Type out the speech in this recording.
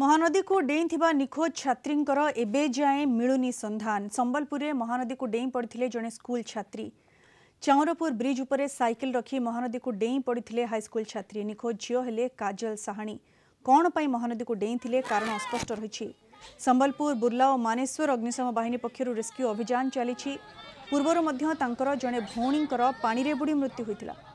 ମହାନଦୀକୁ ଡେଇଁଥିବା ନିଖୋଜ ଛାତ୍ରୀଙ୍କର ଏବେ ଯାଏଁ ମିଳୁନି ସନ୍ଧାନ ସମ୍ବଲପୁରରେ ମହାନଦୀକୁ ଡେଇଁ ପଡ଼ିଥିଲେ ଜଣେ ସ୍କୁଲ ଛାତ୍ରୀ ଚାଉଁରପୁର ବ୍ରିଜ୍ ଉପରେ ସାଇକେଲ ରଖି ମହାନଦୀକୁ ଡେଇଁ ପଡ଼ିଥିଲେ ହାଇସ୍କୁଲ ଛାତ୍ରୀ ନିଖୋଜ ଝିଅ ହେଲେ କାଜଲ ସାହାଣୀ କ'ଣ ପାଇଁ ମହାନଦୀକୁ ଡେଇଁଥିଲେ କାରଣ ଅସ୍ପଷ୍ଟ ରହିଛି ସମ୍ବଲପୁର ବୁର୍ଲା ଓ ମାନେଶ୍ୱର ଅଗ୍ନିଶମ ବାହିନୀ ପକ୍ଷରୁ ରେସ୍କ୍ୟୁ ଅଭିଯାନ ଚାଲିଛି ପୂର୍ବରୁ ମଧ୍ୟ ତାଙ୍କର ଜଣେ ଭଉଣୀଙ୍କର ପାଣିରେ ବୁଡ଼ି ମୃତ୍ୟୁ ହୋଇଥିଲା